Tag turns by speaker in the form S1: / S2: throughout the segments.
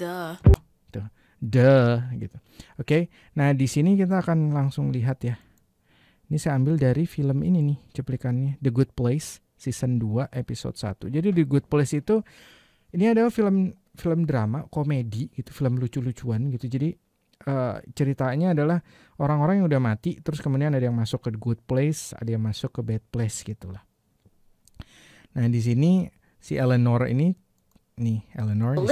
S1: Duh. Tuh. Gitu. Duh gitu. Oke. Okay. Nah, di sini kita akan langsung lihat ya. Ini saya ambil dari film ini nih cuplikannya The Good Place season 2 episode 1. Jadi The Good Place itu ini adalah film film drama komedi gitu, film lucu-lucuan gitu. Jadi uh, ceritanya adalah orang-orang yang udah mati terus kemudian ada yang masuk ke good place, ada yang masuk ke bad place gitulah. Nah, di sini si Eleanor ini nih Eleanor di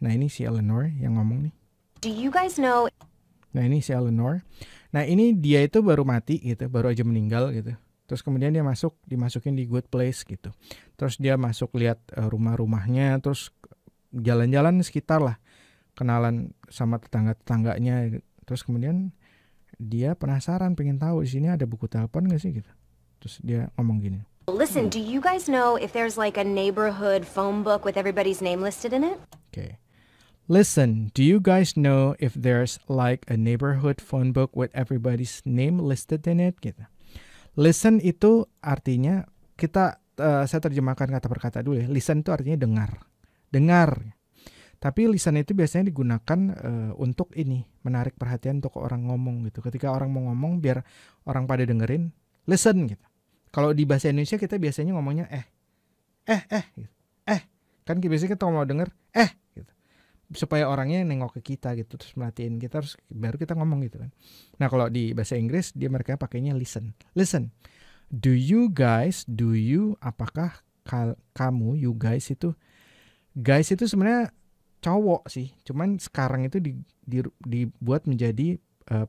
S1: Nah ini si Eleanor yang ngomong nih. Do you guys know? Nah ini si Eleanor. Nah ini dia itu baru mati gitu, baru aja meninggal gitu. Terus kemudian dia masuk, dimasukin di good place gitu. Terus dia masuk lihat eh, rumah-rumahnya, terus jalan-jalan sekitar lah, kenalan sama tetangga-tetangganya. Terus kemudian dia penasaran, pengen tahu di sini ada buku telepon gak sih gitu. Terus dia ngomong gini. Listen, do you guys know if there's like a neighborhood phone book with everybody's name listed in it? Oke. Okay. Listen, do you guys know if there's like a neighborhood phone book with everybody's name listed in it? Gitu. Listen itu artinya kita uh, saya terjemahkan kata per kata dulu ya. Listen itu artinya dengar. Dengar. Tapi listen itu biasanya digunakan uh, untuk ini, menarik perhatian untuk orang ngomong gitu. Ketika orang mau ngomong biar orang pada dengerin, listen gitu. Kalau di bahasa Indonesia kita biasanya ngomongnya eh eh eh gitu. eh kan biasanya kita mau denger eh supaya orangnya nengok ke kita gitu terus melatihin kita terus baru kita ngomong gitu kan. Nah kalau di bahasa Inggris dia mereka pakainya listen. Listen, do you guys, do you, apakah kal kamu, you guys itu, guys itu sebenarnya cowok sih, cuman sekarang itu di, di, dibuat menjadi uh,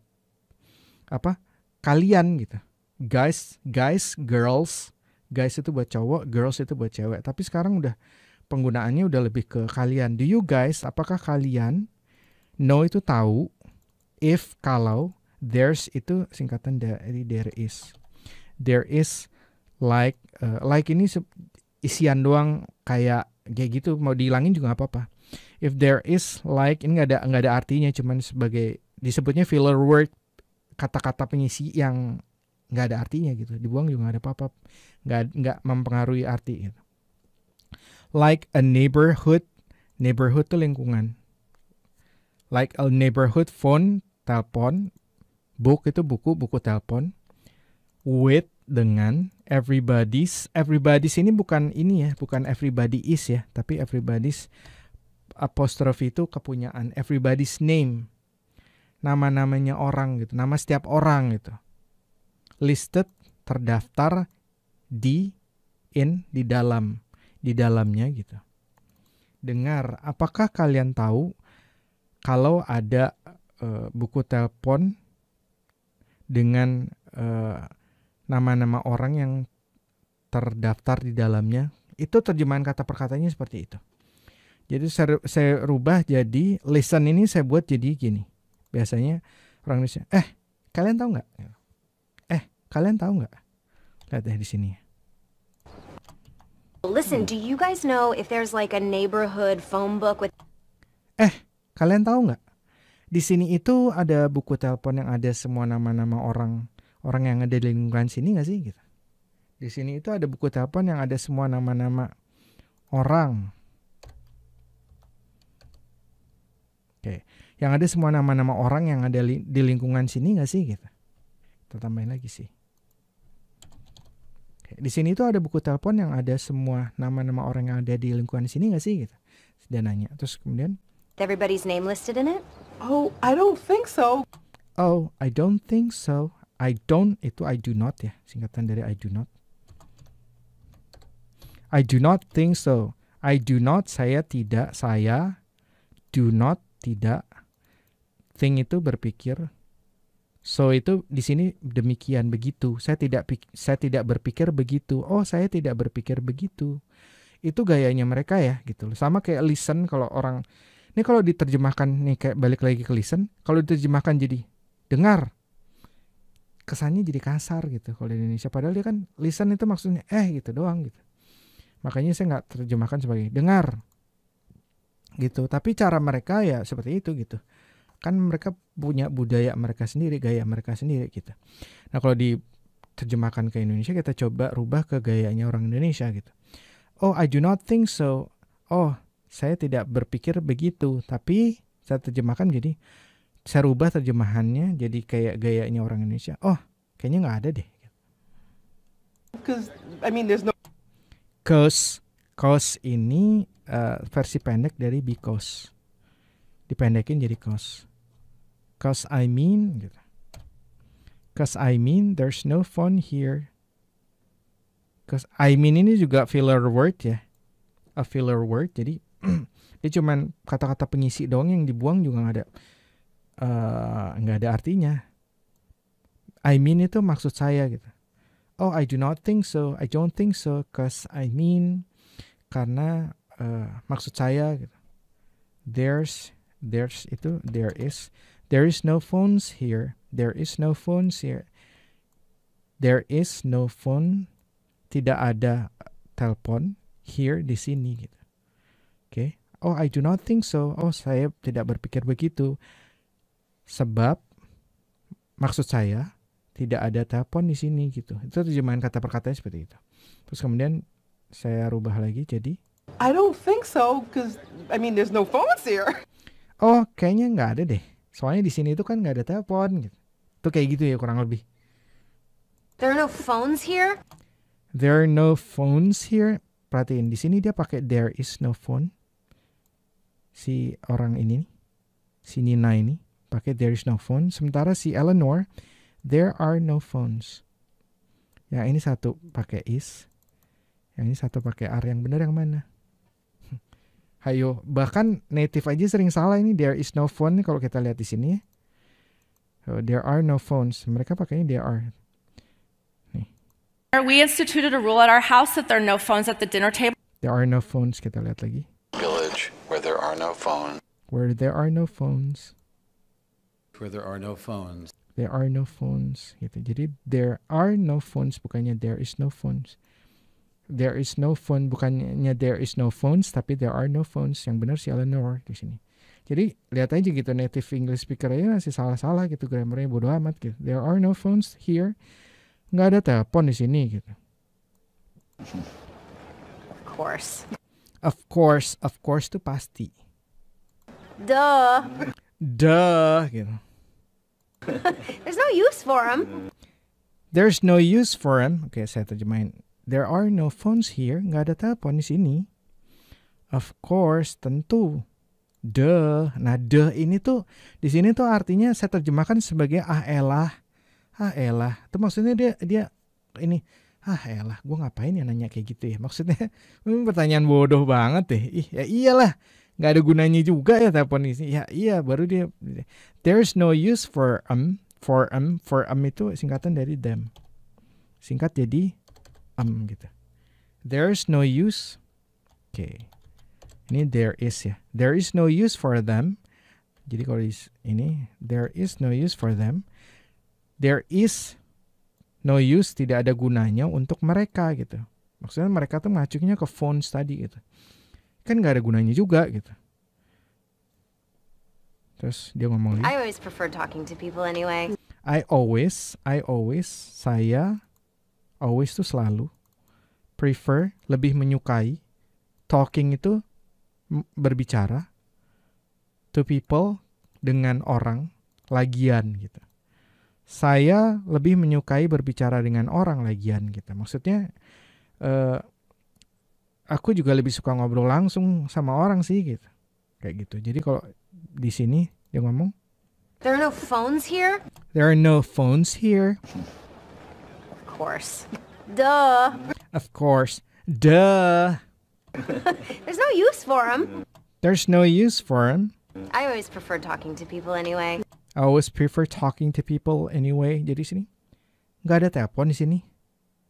S1: apa kalian gitu, guys, guys, girls, guys itu buat cowok, girls itu buat cewek, tapi sekarang udah penggunaannya udah lebih ke kalian. Do you guys, apakah kalian know itu tahu, if kalau there's itu singkatan dari eh, there is. There is like uh, like ini isian doang kayak kayak gitu mau dihilangin juga apa-apa. If there is like ini nggak ada nggak ada artinya cuman sebagai disebutnya filler word kata-kata pengisi yang nggak ada artinya gitu dibuang juga nggak ada apa-apa nggak nggak mempengaruhi arti gitu like a neighborhood neighborhood tuh lingkungan like a neighborhood phone telepon book itu buku buku telepon with dengan everybody's everybody's ini bukan ini ya bukan everybody is ya tapi everybody's apostrophe itu kepunyaan everybody's name nama-namanya orang gitu nama setiap orang gitu listed terdaftar di in di dalam di dalamnya gitu. Dengar, apakah kalian tahu kalau ada e, buku telepon dengan nama eh, nama-nama orang yang terdaftar di dalamnya? Itu terjemahan kata perkatanya seperti itu. Jadi saya, saya rubah jadi listen ini saya buat jadi gini. Biasanya orang Indonesia, eh kalian tahu nggak? Eh kalian tahu nggak? Lihat deh di sini. Ya. Listen, hmm. do you guys know if there's like a neighborhood phone book with Eh, kalian tahu nggak? Di sini itu ada buku telepon yang ada semua nama-nama orang orang yang ada di lingkungan sini nggak sih gitu. Di sini itu ada buku telepon yang ada semua nama-nama orang. Oke, yang ada semua nama-nama orang yang ada li di lingkungan sini nggak sih gitu. Kita tambahin lagi sih di sini tuh ada buku telepon yang ada semua nama-nama orang yang ada di lingkungan sini nggak sih gitu dia nanya terus kemudian everybody's name listed in it oh I don't think so oh I don't think so I don't itu I do not ya singkatan dari I do not I do not think so I do not saya tidak saya do not tidak think itu berpikir So itu di sini demikian begitu. Saya tidak saya tidak berpikir begitu. Oh, saya tidak berpikir begitu. Itu gayanya mereka ya gitu loh. Sama kayak listen kalau orang ini kalau diterjemahkan nih kayak balik lagi ke listen, kalau diterjemahkan jadi dengar. Kesannya jadi kasar gitu kalau di Indonesia padahal dia kan listen itu maksudnya eh gitu doang gitu. Makanya saya nggak terjemahkan sebagai dengar gitu. Tapi cara mereka ya seperti itu gitu kan mereka punya budaya mereka sendiri, gaya mereka sendiri gitu. Nah, kalau diterjemahkan ke Indonesia kita coba rubah ke gayanya orang Indonesia gitu. Oh, I do not think so. Oh, saya tidak berpikir begitu, tapi saya terjemahkan jadi saya rubah terjemahannya jadi kayak gayanya orang Indonesia. Oh, kayaknya nggak ada deh. Cause I mean there's no cause cause ini uh, versi pendek dari because dipendekin jadi cause. Cause I mean, gitu. Cause I mean there's no fun here. Cause I mean ini juga filler word ya. A filler word jadi dia cuman kata-kata pengisi doang yang dibuang juga nggak ada eh, nggak uh, ada artinya. I mean itu maksud saya gitu. Oh I do not think so. I don't think so. Cause I mean karena uh, maksud saya gitu. There's there's itu there is There is no phones here. There is no phones here. There is no phone. Tidak ada telepon here di sini gitu. Oke. Okay. Oh, I do not think so. Oh, saya tidak berpikir begitu. Sebab maksud saya tidak ada telepon di sini gitu. Itu terjemahan kata perkata seperti itu. Terus kemudian saya rubah lagi jadi I don't think so, cause I mean there's no phones here. Oh, kayaknya nggak ada deh. Soalnya di sini itu kan nggak ada telepon gitu. Itu kayak gitu ya kurang lebih. There are no phones here. There are no phones here. Perhatiin di sini dia pakai there is no phone. Si orang ini, si Nina ini pakai there is no phone. Sementara si Eleanor there are no phones. Ya ini satu pakai is. Yang ini satu pakai are. Yang benar yang mana? Hayo, bahkan native aja sering salah ini. There is no phone kalau kita lihat di sini. Oh, there are no phones. Mereka pakainya there are. Nih. We instituted a rule at our house that there are no phones at the dinner table. There are no phones. Kita lihat lagi. Village where there are no phones. Where there are no phones. Where there are no phones. There are no phones. Gitu. Jadi there are no phones bukannya there is no phones there is no phone bukannya there is no phones tapi there are no phones yang benar si Eleanor di sini jadi lihat aja gitu native English speaker ya masih salah-salah gitu grammarnya bodoh amat gitu there are no phones here nggak ada telepon di sini gitu of course of course of course tuh pasti duh duh gitu there's no use for him there's no use for him oke okay, saya terjemahin There are no phones here. Nggak ada telepon di sini. Of course, tentu. The. Nah, the ini tuh di sini tuh artinya saya terjemahkan sebagai ah elah. Ah elah. Itu maksudnya dia dia ini ah elah gue ngapain ya nanya kayak gitu ya maksudnya pertanyaan bodoh banget deh ih ya iyalah nggak ada gunanya juga ya telepon di sini. ya iya baru dia there's no use for um for um for um itu singkatan dari them singkat jadi um, gitu. is no use. Oke. Okay. Ini there is ya. There is no use for them. Jadi kalau ini there is no use for them. There is no use tidak ada gunanya untuk mereka gitu. Maksudnya mereka tuh ngacuknya ke phone tadi gitu. Kan nggak ada gunanya juga gitu. Terus dia ngomong I always prefer talking to people anyway. I always, I always, saya always tuh selalu prefer, lebih menyukai talking itu berbicara to people dengan orang lagian gitu. Saya lebih menyukai berbicara dengan orang lagian gitu. Maksudnya uh, aku juga lebih suka ngobrol langsung sama orang sih gitu. Kayak gitu. Jadi kalau di sini dia ngomong There are no phones here? There are no phones here. Of course. Duh. Of course. Duh. There's no use for him. There's no use for him. I always prefer talking to people anyway. I always prefer talking to people anyway. Jadi sini nggak ada telepon di sini.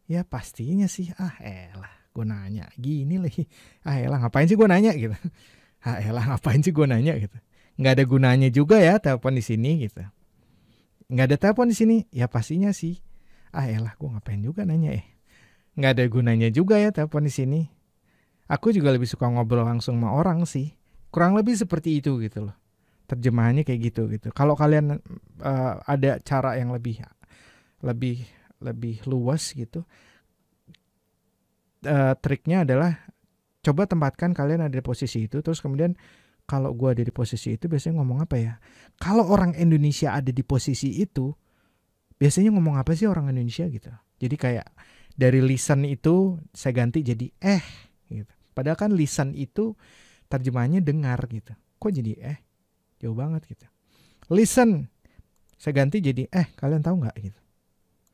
S1: Ya pastinya sih. Ah elah, gue nanya gini lagi. Ah elah, ngapain sih gue nanya gitu. Ah elah, ngapain sih gue nanya gitu. Nggak ada gunanya juga ya telepon di sini gitu. Nggak ada telepon di sini. Ya pastinya sih. Ah elah, gue ngapain juga nanya ya. Eh nggak ada gunanya juga ya telepon di sini. Aku juga lebih suka ngobrol langsung sama orang sih. Kurang lebih seperti itu gitu loh. Terjemahannya kayak gitu gitu. Kalau kalian uh, ada cara yang lebih lebih lebih luas gitu, uh, triknya adalah coba tempatkan kalian ada di posisi itu, terus kemudian kalau gue ada di posisi itu biasanya ngomong apa ya? Kalau orang Indonesia ada di posisi itu, biasanya ngomong apa sih orang Indonesia gitu? Jadi kayak dari listen itu saya ganti jadi eh gitu. Padahal kan listen itu terjemahannya dengar gitu. Kok jadi eh? Jauh banget gitu. Listen saya ganti jadi eh kalian tahu nggak gitu.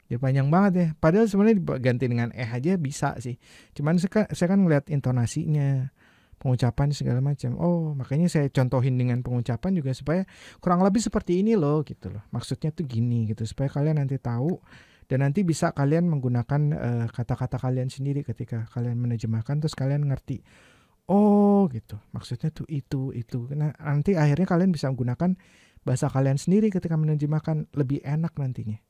S1: Jadi panjang banget ya. Padahal sebenarnya ganti dengan eh aja bisa sih. Cuman saya kan ngeliat intonasinya, pengucapan segala macam. Oh, makanya saya contohin dengan pengucapan juga supaya kurang lebih seperti ini loh gitu loh. Maksudnya tuh gini gitu supaya kalian nanti tahu dan nanti bisa kalian menggunakan eh, kata-kata uh, kalian sendiri ketika kalian menerjemahkan terus kalian ngerti oh gitu maksudnya tuh itu itu nah, nanti akhirnya kalian bisa menggunakan bahasa kalian sendiri ketika menerjemahkan lebih enak nantinya